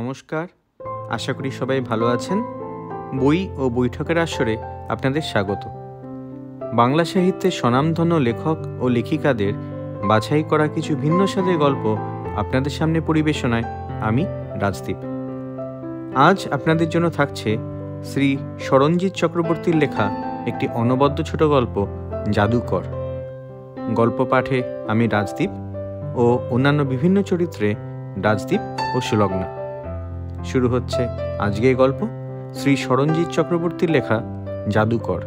নমস্কার আশা করি সবাই ভালো আছেন বই ও বৈঠকের আসরে আপনাদের স্বাগত বাংলা সাহিত্যে স্বনামধন্য লেখক ও লেখিকাদের বাছাই করা কিছু ভিন্ন স্বাদের গল্প আপনাদের সামনে পরিবেশনায় আমি রাজদীপ আজ আপনাদের জন্য থাকছে শ্রী সরঞ্জিৎ চক্রবর্তীর লেখা একটি অনবদ্য ছোট গল্প জাদুকর গল্প পাঠে আমি রাজদীপ ও অন্যান্য বিভিন্ন চরিত্রে রাজদীপ ও সুলগ্না শুরু হচ্ছে আজকে গল্প শ্রী সরঞ্জিৎ চক্রবর্তীর লেখা জাদুকর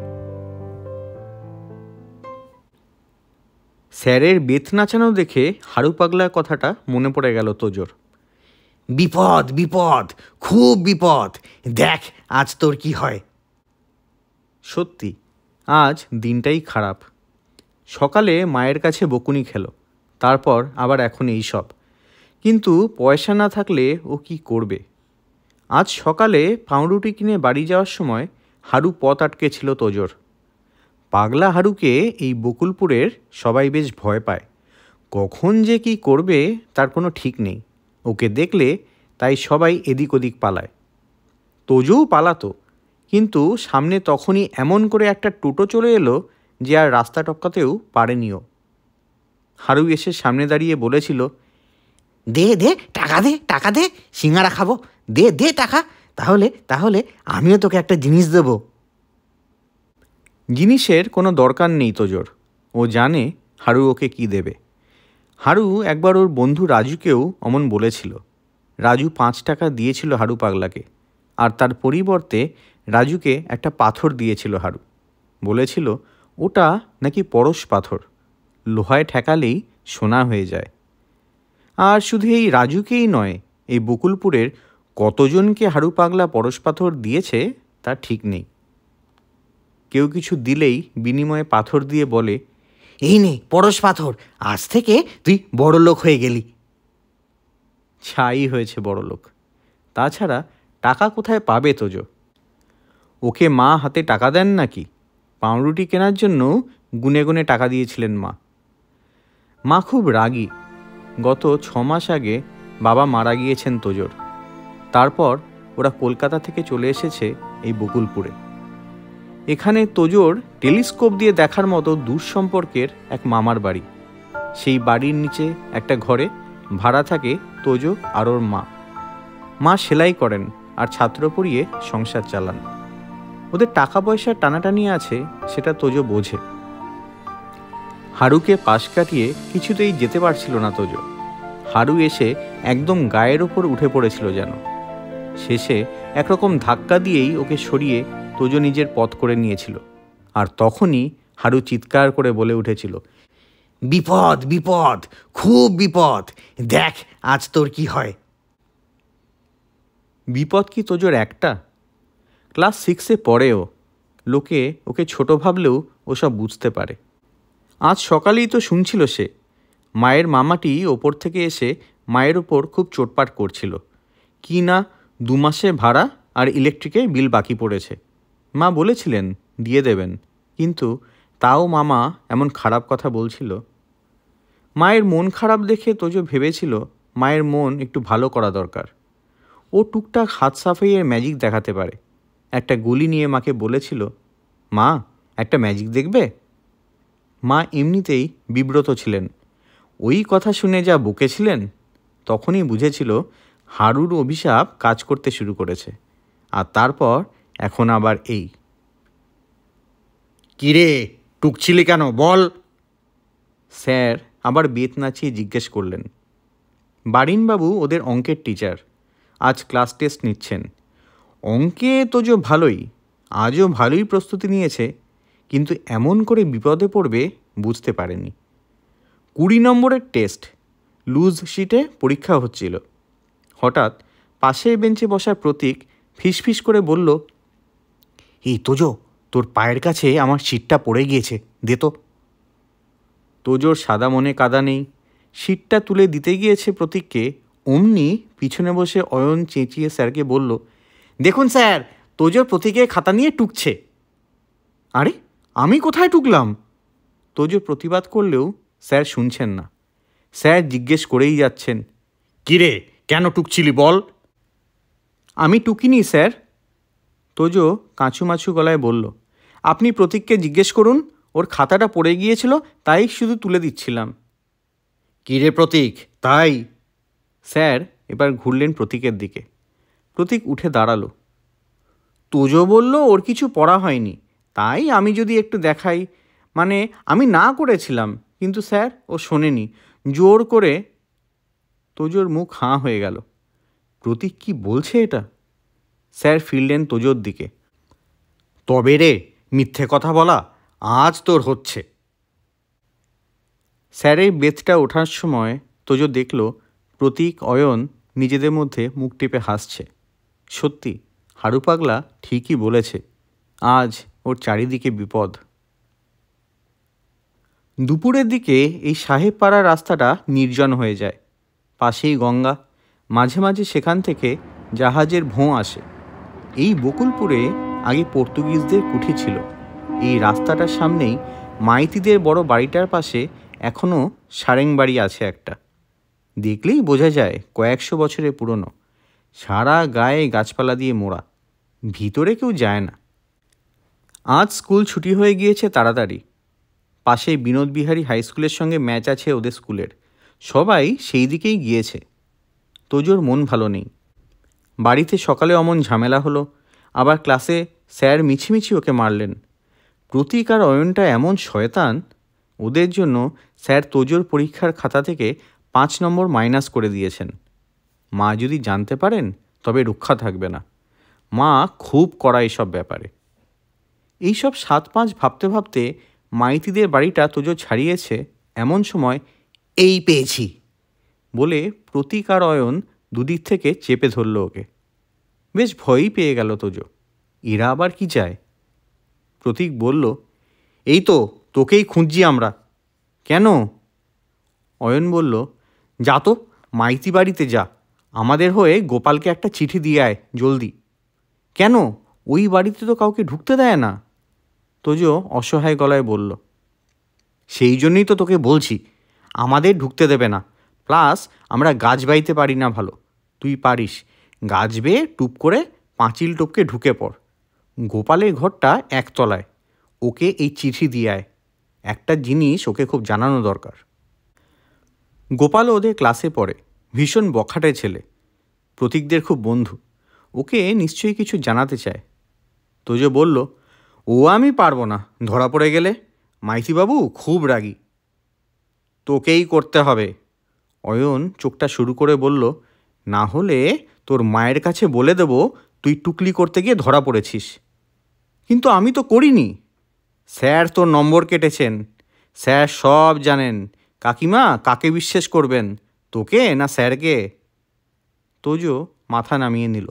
স্যারের বেত নাচানো দেখে হাড়ু পাগলার কথাটা মনে পড়ে গেল তোজোর বিপদ বিপদ খুব বিপদ দেখ আজ তোর কি হয় সত্যি আজ দিনটাই খারাপ সকালে মায়ের কাছে বকুনি খেলো তারপর আবার এখন এই সব কিন্তু পয়সা না থাকলে ও কি করবে আজ সকালে পাউরুটি কিনে বাড়ি যাওয়ার সময় হারু পথ আটকে ছিল তোজোর পাগলা হারুকে এই বকুলপুরের সবাই বেশ ভয় পায় কখন যে কি করবে তার কোনো ঠিক নেই ওকে দেখলে তাই সবাই এদিক ওদিক পালায় তোজও পালাতো কিন্তু সামনে তখনই এমন করে একটা টোটো চলে এলো যে আর রাস্তা টপকাতেও পারেনিও হারু এসে সামনে দাঁড়িয়ে বলেছিল দে দে টাকা দে টাকা দে সিঙ্গারা খাবো দে দে টাকা তাহলে তাহলে আমিও তোকে একটা জিনিস দেব জিনিসের কোনো দরকার নেই তোজোর ও জানে হারু ওকে কি দেবে হারু একবার ওর বন্ধু রাজুকেও অমন বলেছিল রাজু পাঁচ টাকা দিয়েছিল হারু পাগলাকে আর তার পরিবর্তে রাজুকে একটা পাথর দিয়েছিল হারু বলেছিল ওটা নাকি পরশ পাথর লোহায় ঠেকালেই সোনা হয়ে যায় আর শুধু এই রাজুকেই নয় এই বকুলপুরের কতজনকে হাড়ু পাগলা পরশ পাথর দিয়েছে তা ঠিক নেই কেউ কিছু দিলেই বিনিময়ে পাথর দিয়ে বলে এই নে পরশ পাথর আজ থেকে তুই বড় লোক হয়ে গেলি ছাই হয়েছে বড় লোক তাছাড়া টাকা কোথায় পাবে তোজো ওকে মা হাতে টাকা দেন নাকি পাউরুটি কেনার জন্য গুনে গুনে টাকা দিয়েছিলেন মা মা খুব রাগী গত ছমাস আগে বাবা মারা গিয়েছেন তোজোর তারপর ওরা কলকাতা থেকে চলে এসেছে এই বকুলপুরে এখানে তোজোর টেলিস্কোপ দিয়ে দেখার মতো দূর সম্পর্কের এক মামার বাড়ি সেই বাড়ির নিচে একটা ঘরে ভাড়া থাকে তোজো আর ওর মা মা সেলাই করেন আর ছাত্র পড়িয়ে সংসার চালান ওদের টাকা পয়সার টানাটানি আছে সেটা তোজো বোঝে হারুকে পাশ কাটিয়ে কিছুতেই যেতে পারছিল না তোজো হারু এসে একদম গায়ের ওপর উঠে পড়েছিল যেন শেষে একরকম ধাক্কা দিয়েই ওকে সরিয়ে তোজো নিজের পথ করে নিয়েছিল আর তখনই হারু চিৎকার করে বলে উঠেছিল বিপদ বিপদ খুব বিপদ দেখ আজ তোর কি হয় বিপদ কি তোজোর একটা ক্লাস সিক্সে পরেও লোকে ওকে ছোট ভাবলেও ওসব বুঝতে পারে আজ সকালেই তো শুনছিল সে মায়ের মামাটি ওপর থেকে এসে মায়ের ওপর খুব চোটপাট করছিল কি না দু মাসে ভাড়া আর ইলেকট্রিকের বিল বাকি পড়েছে মা বলেছিলেন দিয়ে দেবেন কিন্তু তাও মামা এমন খারাপ কথা বলছিল মায়ের মন খারাপ দেখে তোজো ভেবেছিল মায়ের মন একটু ভালো করা দরকার ও টুকটাক হাত সাফাইয়ের ম্যাজিক দেখাতে পারে একটা গুলি নিয়ে মাকে বলেছিল মা একটা ম্যাজিক দেখবে মা এমনিতেই বিব্রত ছিলেন ওই কথা শুনে যা বুকেছিলেন তখনই বুঝেছিল হারুর অভিশাপ কাজ করতে শুরু করেছে আর তারপর এখন আবার এই কিরে টুকছিলি কেন বল স্যার আবার বেত নাচিয়ে জিজ্ঞেস করলেন বারিনবাবু ওদের অঙ্কের টিচার আজ ক্লাস টেস্ট নিচ্ছেন অঙ্কে তো যে ভালোই আজও ভালোই প্রস্তুতি নিয়েছে কিন্তু এমন করে বিপদে পড়বে বুঝতে পারেনি কুড়ি নম্বরের টেস্ট লুজ শিটে পরীক্ষা হচ্ছিল হঠাৎ পাশের বেঞ্চে বসার প্রতীক ফিসফিস করে বলল এই তোজো তোর পায়ের কাছে আমার সিটটা পড়ে গিয়েছে দে তো তোজোর সাদা মনে কাদা নেই সিটটা তুলে দিতে গিয়েছে প্রতীককে অমনি পিছনে বসে অয়ন চেঁচিয়ে স্যারকে বলল দেখুন স্যার তোজোর প্রতীকে খাতা নিয়ে টুকছে আরে আমি কোথায় টুকলাম তোজো প্রতিবাদ করলেও স্যার শুনছেন না স্যার জিজ্ঞেস করেই যাচ্ছেন কিরে রে কেন টুকছিলি বল আমি টুকিনি স্যার তোজো কাঁচুমাছু গলায় বলল আপনি প্রতীককে জিজ্ঞেস করুন ওর খাতাটা পড়ে গিয়েছিল তাই শুধু তুলে দিচ্ছিলাম কিরে প্রতীক তাই স্যার এবার ঘুরলেন প্রতীকের দিকে প্রতীক উঠে দাঁড়ালো তোজো বলল ওর কিছু পড়া হয়নি তাই আমি যদি একটু দেখাই মানে আমি না করেছিলাম কিন্তু স্যার ও শোনেনি জোর করে তোজোর মুখ হাঁ হয়ে গেল প্রতীক কি বলছে এটা স্যার ফিরলেন তোজোর দিকে তবে রে মিথ্যে কথা বলা আজ তোর হচ্ছে স্যারের বেতটা ওঠার সময় তোজো দেখল প্রতীক অয়ন নিজেদের মধ্যে মুখ টিপে হাসছে সত্যি হাড়ু পাগলা ঠিকই বলেছে আজ ওর চারিদিকে বিপদ দুপুরের দিকে এই সাহেব পাড়ার রাস্তাটা নির্জন হয়ে যায় পাশেই গঙ্গা মাঝে মাঝে সেখান থেকে জাহাজের ভোঁ আসে এই বকুলপুরে আগে পর্তুগিজদের কুঠি ছিল এই রাস্তাটার সামনেই মাইতিদের বড় বাড়িটার পাশে এখনও সারেং বাড়ি আছে একটা দেখলেই বোঝা যায় কয়েকশো বছরের পুরনো সারা গায়ে গাছপালা দিয়ে মোড়া ভিতরে কেউ যায় না আজ স্কুল ছুটি হয়ে গিয়েছে তাড়াতাড়ি পাশে বিনোদ বিহারী হাই স্কুলের সঙ্গে ম্যাচ আছে ওদের স্কুলের সবাই সেই দিকেই গিয়েছে তোজোর মন ভালো নেই বাড়িতে সকালে অমন ঝামেলা হলো আবার ক্লাসে স্যার মিছিমিছি ওকে মারলেন প্রতীক আর অয়নটা এমন শয়তান ওদের জন্য স্যার তোজোর পরীক্ষার খাতা থেকে পাঁচ নম্বর মাইনাস করে দিয়েছেন মা যদি জানতে পারেন তবে রক্ষা থাকবে না মা খুব কড়া এসব ব্যাপারে এইসব সাত পাঁচ ভাবতে ভাবতে মাইতিদের বাড়িটা তোজো ছাড়িয়েছে এমন সময় এই পেয়েছি বলে প্রতিকারয়ন দুদিক থেকে চেপে ধরল ওকে বেশ ভয়ই পেয়ে গেল তোজো এরা আবার কি চায় প্রতীক বলল এই তো তোকেই খুঁজছি আমরা কেন অয়ন বলল যা তো মাইতি বাড়িতে যা আমাদের হয়ে গোপালকে একটা চিঠি দিয়ে আয় জলদি কেন ওই বাড়িতে তো কাউকে ঢুকতে দেয় না তোজো অসহায় গলায় বলল সেই জন্যই তো তোকে বলছি আমাদের ঢুকতে দেবে না প্লাস আমরা গাছ বাইতে পারি না ভালো তুই পারিস গাছ বেয়ে টুপ করে পাঁচিল টপকে ঢুকে পড় গোপালের ঘরটা একতলায় ওকে এই চিঠি দিয়ে আয় একটা জিনিস ওকে খুব জানানো দরকার গোপাল ওদের ক্লাসে পড়ে ভীষণ বখাটে ছেলে প্রতীকদের খুব বন্ধু ওকে নিশ্চয়ই কিছু জানাতে চায় তোজো বলল ও আমি পারবো না ধরা পড়ে গেলে মাইতিবাবু খুব রাগী তোকেই করতে হবে অয়ন চোখটা শুরু করে বলল না হলে তোর মায়ের কাছে বলে দেব তুই টুকলি করতে গিয়ে ধরা পড়েছিস কিন্তু আমি তো করিনি স্যার তোর নম্বর কেটেছেন স্যার সব জানেন কাকিমা কাকে বিশ্বাস করবেন তোকে না স্যারকে তোজো মাথা নামিয়ে নিল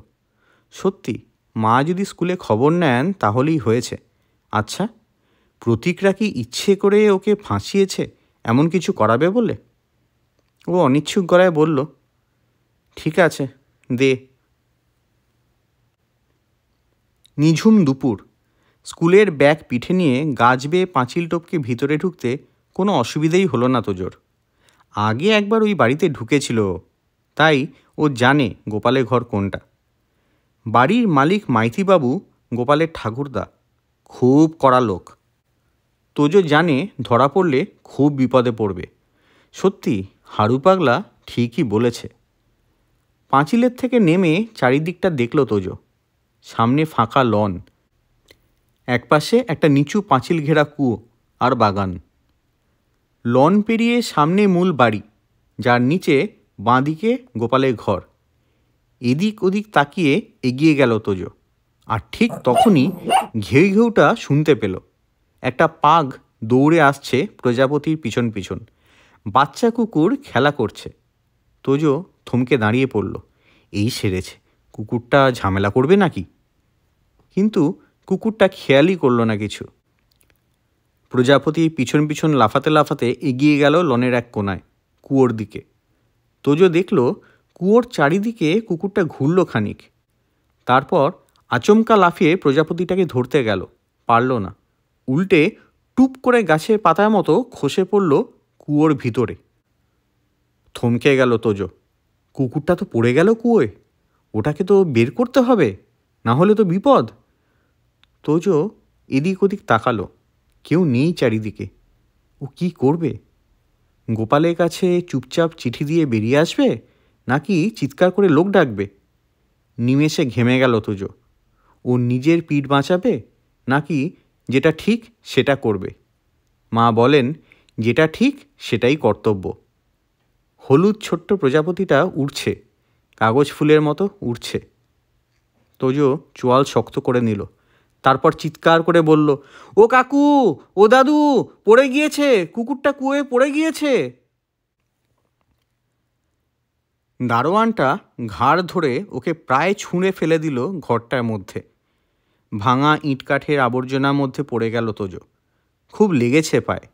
সত্যি মা যদি স্কুলে খবর নেন তাহলেই হয়েছে আচ্ছা প্রতীকরা কি ইচ্ছে করে ওকে ফাঁসিয়েছে এমন কিছু করাবে বলে ও অনিচ্ছুক গড়ায় বলল ঠিক আছে দে নিঝুম দুপুর স্কুলের ব্যাগ পিঠে নিয়ে গাছ বেয়ে পাঁচিল টপকে ভিতরে ঢুকতে কোনো অসুবিধেই হলো না তোজোর আগে একবার ওই বাড়িতে ঢুকেছিল তাই ও জানে গোপালের ঘর কোনটা বাড়ির মালিক মাইতিবাবু গোপালের ঠাকুরদা খুব কড়া লোক তোজো জানে ধরা পড়লে খুব বিপদে পড়বে সত্যি হাড়ু পাগলা ঠিকই বলেছে পাঁচিলের থেকে নেমে চারিদিকটা দেখল তোজো সামনে ফাঁকা লন একপাশে একটা নিচু পাঁচিল ঘেরা কুয়ো আর বাগান লন পেরিয়ে সামনে মূল বাড়ি যার নিচে বাঁদিকে গোপালের ঘর এদিক ওদিক তাকিয়ে এগিয়ে গেল তোজো আর ঠিক তখনই ঘেউ ঘেউটা শুনতে পেলো একটা পাগ দৌড়ে আসছে প্রজাপতির পিছন পিছন বাচ্চা কুকুর খেলা করছে তোজো থমকে দাঁড়িয়ে পড়ল এই সেরেছে কুকুরটা ঝামেলা করবে নাকি কিন্তু কুকুরটা খেয়ালই করল না কিছু প্রজাপতি পিছন পিছন লাফাতে লাফাতে এগিয়ে গেল লনের এক কোনায় কুয়োর দিকে তোজো দেখল কুয়োর চারিদিকে কুকুরটা ঘুরল খানিক তারপর আচমকা লাফিয়ে প্রজাপতিটাকে ধরতে গেল পারল না উল্টে টুপ করে গাছের পাতার মতো খসে পড়ল কুয়োর ভিতরে থমকে গেল তোজো কুকুরটা তো পড়ে গেল কুয়োয় ওটাকে তো বের করতে হবে না হলে তো বিপদ তোজো এদিক ওদিক তাকালো কেউ নেই চারিদিকে ও কি করবে গোপালের কাছে চুপচাপ চিঠি দিয়ে বেরিয়ে আসবে নাকি চিৎকার করে লোক ডাকবে নিমেষে ঘেমে গেল তোজো ও নিজের পিঠ বাঁচাবে নাকি যেটা ঠিক সেটা করবে মা বলেন যেটা ঠিক সেটাই কর্তব্য হলুদ ছোট্ট প্রজাপতিটা উড়ছে কাগজ ফুলের মতো উড়ছে তোজো চোয়াল শক্ত করে নিল তারপর চিৎকার করে বলল ও কাকু ও দাদু পড়ে গিয়েছে কুকুরটা কুয়ে পড়ে গিয়েছে দারোয়ানটা ঘাড় ধরে ওকে প্রায় ছুঁড়ে ফেলে দিল ঘরটার মধ্যে ভাঙা ইটকাঠের আবর্জনার মধ্যে পড়ে গেল তোজো খুব লেগেছে পায়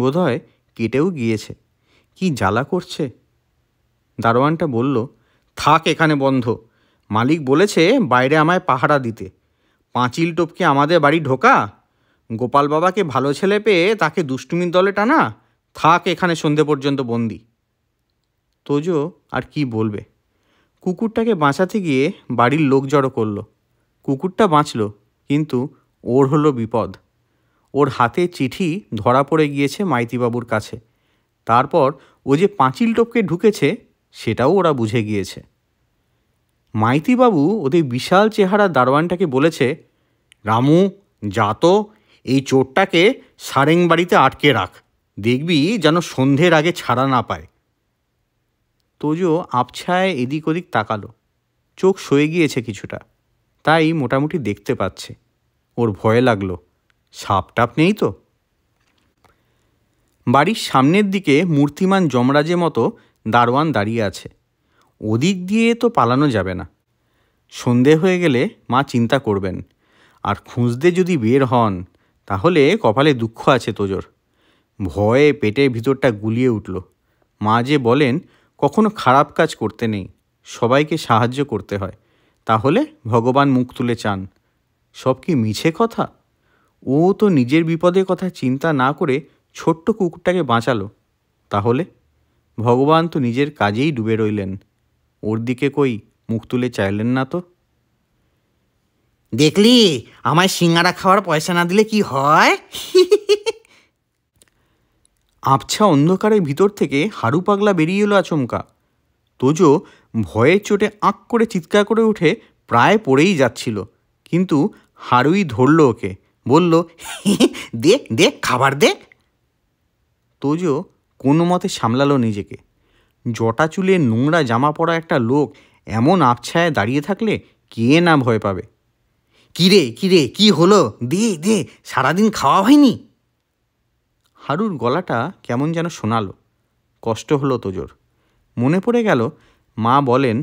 বোধহয় কেটেও গিয়েছে কি জ্বালা করছে দারোয়ানটা বলল থাক এখানে বন্ধ মালিক বলেছে বাইরে আমায় পাহারা দিতে পাঁচিল টোপকে আমাদের বাড়ি ঢোকা গোপাল বাবাকে ভালো ছেলে পেয়ে তাকে দুষ্টুমির দলে টানা থাক এখানে সন্ধে পর্যন্ত বন্দি তোজো আর কি বলবে কুকুরটাকে বাঁচাতে গিয়ে বাড়ির লোক জড়ো করলো কুকুরটা বাঁচল কিন্তু ওর হলো বিপদ ওর হাতে চিঠি ধরা পড়ে গিয়েছে মাইতিবাবুর কাছে তারপর ও যে পাঁচিল টপকে ঢুকেছে সেটাও ওরা বুঝে গিয়েছে মাইতিবাবু ওদের বিশাল চেহারা দারোয়ানটাকে বলেছে রামু যাত এই চোরটাকে সারেং বাড়িতে আটকে রাখ দেখবি যেন সন্ধ্যের আগে ছাড়া না পায় তোজো আবছায় এদিক ওদিক তাকালো চোখ সয়ে গিয়েছে কিছুটা তাই মোটামুটি দেখতে পাচ্ছে ওর ভয় লাগলো সাপ টাপ নেই তো বাড়ির সামনের দিকে মূর্তিমান যমরাজে মতো দারোয়ান দাঁড়িয়ে আছে ওদিক দিয়ে তো পালানো যাবে না সন্ধে হয়ে গেলে মা চিন্তা করবেন আর খুঁজতে যদি বের হন তাহলে কপালে দুঃখ আছে তোজোর ভয়ে পেটের ভিতরটা গুলিয়ে উঠল মা যে বলেন কখনো খারাপ কাজ করতে নেই সবাইকে সাহায্য করতে হয় তাহলে ভগবান মুখ তুলে চান সব কি মিছে কথা ও তো নিজের বিপদের কথা চিন্তা না করে ছোট্ট কুকুরটাকে বাঁচালো তাহলে ভগবান তো নিজের কাজেই ডুবে রইলেন ওর দিকে কই মুখ তুলে চাইলেন না তো দেখলি আমায় সিঙ্গারা খাওয়ার পয়সা না দিলে কি হয় আবছা অন্ধকারের ভিতর থেকে হাড়ু পাগলা বেরিয়ে এলো আচমকা তোজো ভয়ে চোটে আঁক করে চিৎকার করে উঠে প্রায় পড়েই যাচ্ছিল কিন্তু হারুই ধরল ওকে বলল দে দে খাবার দে তোজো কোনো মতে সামলালো নিজেকে জটা চুলে নোংরা জামা পরা একটা লোক এমন আবছায় দাঁড়িয়ে থাকলে কে না ভয় পাবে কিরে কিরে কি হলো দে দে সারাদিন খাওয়া হয়নি হারুর গলাটা কেমন যেন শোনালো কষ্ট হলো তোজোর মনে পড়ে গেল মা বলেন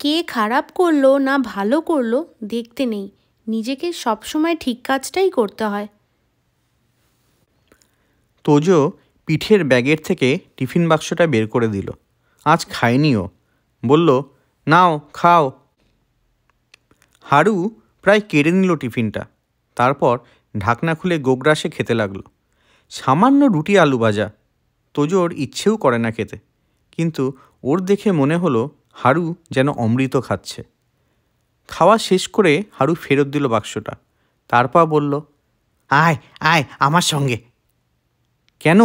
কে খারাপ করলো না ভালো করলো দেখতে নেই নিজেকে সবসময় ঠিক কাজটাই করতে হয় তোজো পিঠের ব্যাগের থেকে টিফিন বাক্সটা বের করে দিল আজ খায়নিও বলল নাও খাও হারু প্রায় কেড়ে নিল টিফিনটা তারপর ঢাকনা খুলে গোগ্রাসে খেতে লাগলো সামান্য রুটি আলু ভাজা তোজোর ইচ্ছেও করে না খেতে কিন্তু ওর দেখে মনে হলো হারু যেন অমৃত খাচ্ছে খাওয়া শেষ করে হারু ফেরত দিল বাক্সটা তারপর বলল আয় আয় আমার সঙ্গে কেন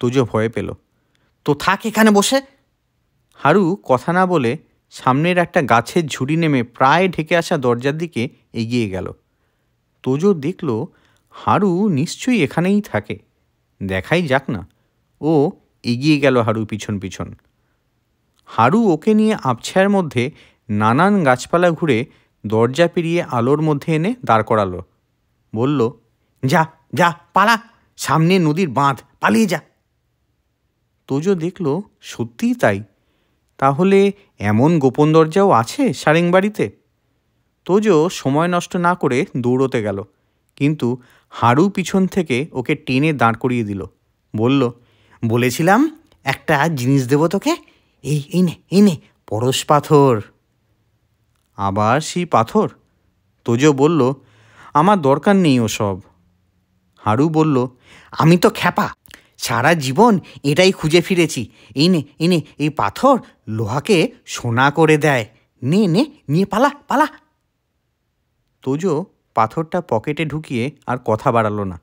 তুজো ভয় পেল তো থাক এখানে বসে হারু কথা না বলে সামনের একটা গাছের ঝুড়ি নেমে প্রায় ঢেকে আসা দরজার দিকে এগিয়ে গেল তোজো দেখল হারু নিশ্চয়ই এখানেই থাকে দেখাই যাক না ও এগিয়ে গেল হারু পিছন পিছন হারু ওকে নিয়ে আবছায়ের মধ্যে নানান গাছপালা ঘুরে দরজা পেরিয়ে আলোর মধ্যে এনে দাঁড় করালো বলল যা যা পালা সামনে নদীর বাঁধ পালিয়ে যা তোজো দেখল সত্যিই তাই তাহলে এমন গোপন দরজাও আছে সারেং বাড়িতে তোজো সময় নষ্ট না করে দৌড়তে গেল কিন্তু হাড়ু পিছন থেকে ওকে টেনে দাঁড় করিয়ে দিল বলল বলেছিলাম একটা জিনিস দেব তোকে এই এই নে এই নে পরশ পাথর আবার সেই পাথর তোজো বলল আমার দরকার নেই ওসব হাড়ু বলল আমি তো খ্যাপা সারা জীবন এটাই খুঁজে ফিরেছি এই নে এই নে এই পাথর লোহাকে সোনা করে দেয় নে নে নিয়ে পালা পালা তোজো পাথরটা পকেটে ঢুকিয়ে আর কথা বাড়ালো না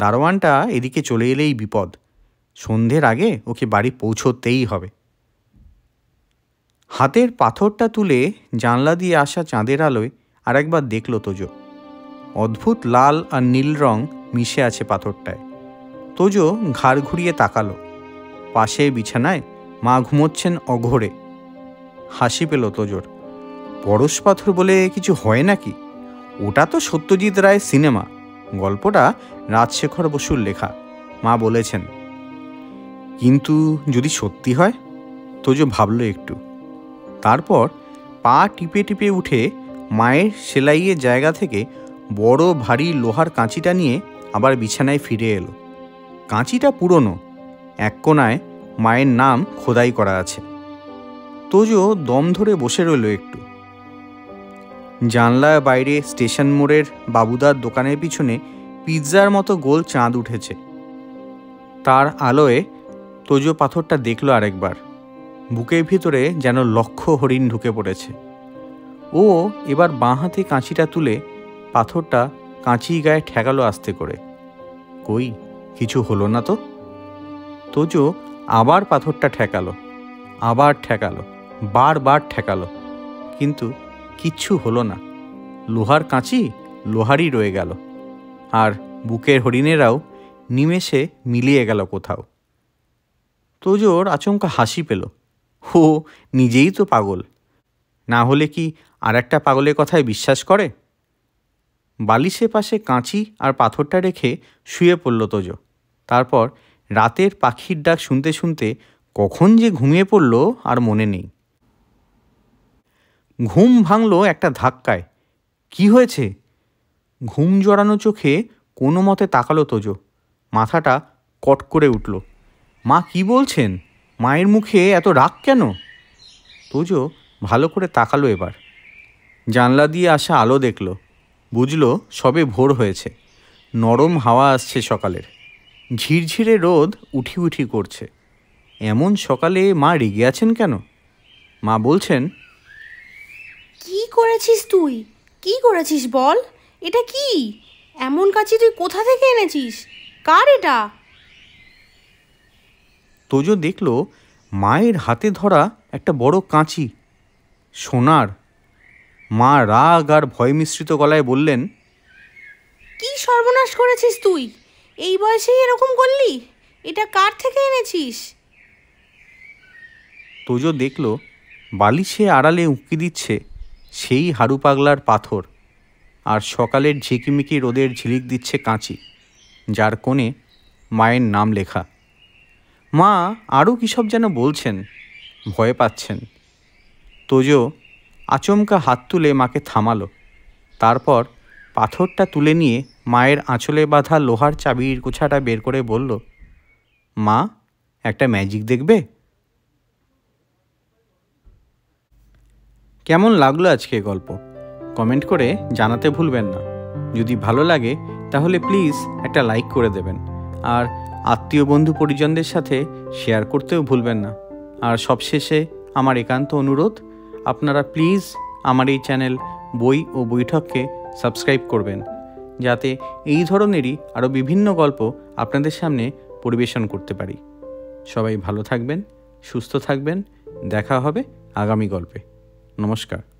দারোয়ানটা এদিকে চলে এলেই বিপদ সন্ধ্যের আগে ওকে বাড়ি পৌঁছতেই হবে হাতের পাথরটা তুলে জানলা দিয়ে আসা চাঁদের আলোয় আর একবার দেখল তোজো অদ্ভুত লাল আর নীল রং মিশে আছে পাথরটায় তোজো ঘাড় ঘুরিয়ে তাকালো পাশে বিছানায় মা ঘুমোচ্ছেন অঘরে হাসি পেল তোজোর পরশ পাথর বলে কিছু হয় নাকি ওটা তো সত্যজিৎ রায় সিনেমা গল্পটা রাজশেখর বসুর লেখা মা বলেছেন কিন্তু যদি সত্যি হয় তোজো ভাবল একটু তারপর পা টিপে টিপে উঠে মায়ের সেলাইয়ের জায়গা থেকে বড় ভারী লোহার কাঁচিটা নিয়ে আবার বিছানায় ফিরে এলো কাঁচিটা পুরনো এক কোনায় মায়ের নাম খোদাই করা আছে তোজো দম ধরে বসে রইল একটু জানলার বাইরে স্টেশন মোড়ের বাবুদার দোকানের পিছনে পিৎজার মতো গোল চাঁদ উঠেছে তার আলোয় তোজো পাথরটা দেখলো আরেকবার বুকের ভিতরে যেন লক্ষ হরিণ ঢুকে পড়েছে ও এবার বাঁ হাতে কাঁচিটা তুলে পাথরটা কাঁচি গায়ে ঠেকালো আস্তে করে কই কিছু হলো না তো তোজো আবার পাথরটা ঠেকালো আবার ঠেকালো বারবার ঠেকালো কিন্তু কিচ্ছু হলো না লোহার কাঁচি লোহারই রয়ে গেল আর বুকের হরিণেরাও নিমেষে মিলিয়ে গেল কোথাও তোজোর আচমকা হাসি পেল হো নিজেই তো পাগল না হলে কি আর একটা পাগলের কথায় বিশ্বাস করে বালিশে পাশে কাঁচি আর পাথরটা রেখে শুয়ে পড়ল তোজ তারপর রাতের পাখির ডাক শুনতে শুনতে কখন যে ঘুমিয়ে পড়ল আর মনে নেই ঘুম ভাঙল একটা ধাক্কায় কি হয়েছে ঘুম জড়ানো চোখে কোনো মতে তাকালো তোজো মাথাটা কট করে উঠল মা কি বলছেন মায়ের মুখে এত রাগ কেন তোজো ভালো করে তাকালো এবার জানলা দিয়ে আসা আলো দেখল বুঝলো সবে ভোর হয়েছে নরম হাওয়া আসছে সকালের ঝিরঝিরে রোদ উঠি উঠি করছে এমন সকালে মা রেগে আছেন কেন মা বলছেন কি করেছিস তুই কি করেছিস বল এটা কি এমন কাছে তুই কোথা থেকে এনেছিস কার এটা তোজো দেখল মায়ের হাতে ধরা একটা বড় কাঁচি সোনার মা রাগ আর ভয় মিশ্রিত গলায় বললেন কি সর্বনাশ করেছিস তুই এই বয়সেই এরকম করলি এটা কার থেকে এনেছিস তোজো দেখল বালিশে আড়ালে উঁকি দিচ্ছে সেই হাড়ু পাগলার পাথর আর সকালের ঝিকিমিকি রোদের ঝিলিক দিচ্ছে কাঁচি যার কোণে মায়ের নাম লেখা মা আরও কিসব যেন বলছেন ভয় পাচ্ছেন তোজো আচমকা হাত তুলে মাকে থামালো তারপর পাথরটা তুলে নিয়ে মায়ের আঁচলে বাঁধা লোহার চাবির গোছাটা বের করে বলল মা একটা ম্যাজিক দেখবে কেমন লাগলো আজকে গল্প কমেন্ট করে জানাতে ভুলবেন না যদি ভালো লাগে তাহলে প্লিজ একটা লাইক করে দেবেন আর আত্মীয় বন্ধু পরিজনদের সাথে শেয়ার করতেও ভুলবেন না আর সবশেষে আমার একান্ত অনুরোধ আপনারা প্লিজ আমার এই চ্যানেল বই ও বৈঠককে সাবস্ক্রাইব করবেন যাতে এই ধরনেরই আরও বিভিন্ন গল্প আপনাদের সামনে পরিবেশন করতে পারি সবাই ভালো থাকবেন সুস্থ থাকবেন দেখা হবে আগামী গল্পে নমস্কার